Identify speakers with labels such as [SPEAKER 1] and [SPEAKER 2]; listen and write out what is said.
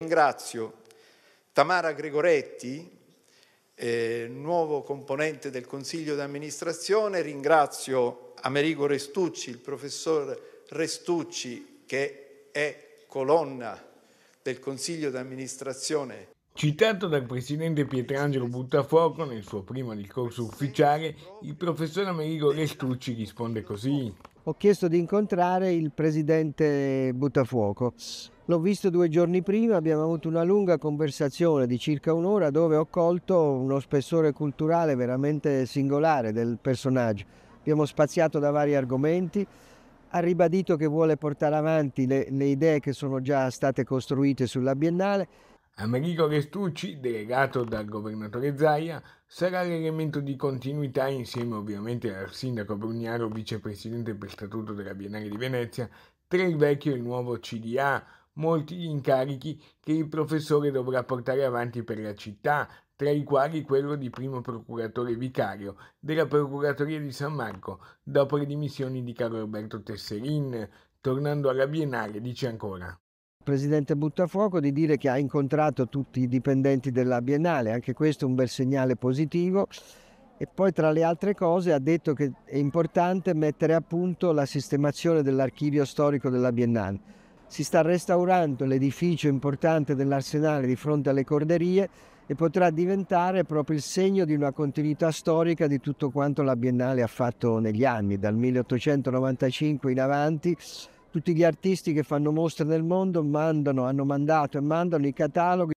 [SPEAKER 1] Ringrazio Tamara Gregoretti, eh, nuovo componente del Consiglio di amministrazione, ringrazio Amerigo Restucci, il professor Restucci che è colonna del Consiglio di amministrazione.
[SPEAKER 2] Citato dal presidente Pietrangelo Buttafuoco nel suo primo discorso ufficiale, il professor Amerigo Restucci risponde così.
[SPEAKER 3] Ho chiesto di incontrare il presidente Buttafuoco L'ho visto due giorni prima, abbiamo avuto una lunga conversazione di circa un'ora dove ho colto uno spessore culturale veramente singolare del personaggio. Abbiamo spaziato da vari argomenti, ha ribadito che vuole portare avanti le, le idee che sono già state costruite sulla Biennale.
[SPEAKER 2] Amerigo Restucci, delegato dal governatore Zaia, sarà l'elemento di continuità insieme ovviamente al sindaco Brugnaro, vicepresidente per statuto della Biennale di Venezia, tra il vecchio e il nuovo CDA, molti gli incarichi che il professore dovrà portare avanti per la città, tra i quali quello di primo procuratore vicario della Procuratoria di San Marco, dopo le dimissioni di Carlo Alberto Tesserin. Tornando alla Biennale, dice ancora.
[SPEAKER 3] Presidente Buttafuoco di dire che ha incontrato tutti i dipendenti della Biennale, anche questo è un bel segnale positivo. E poi tra le altre cose ha detto che è importante mettere a punto la sistemazione dell'archivio storico della Biennale si sta restaurando l'edificio importante dell'arsenale di fronte alle corderie e potrà diventare proprio il segno di una continuità storica di tutto quanto la Biennale ha fatto negli anni, dal 1895 in avanti. Tutti gli artisti che fanno mostre nel mondo mandano, hanno mandato e mandano i cataloghi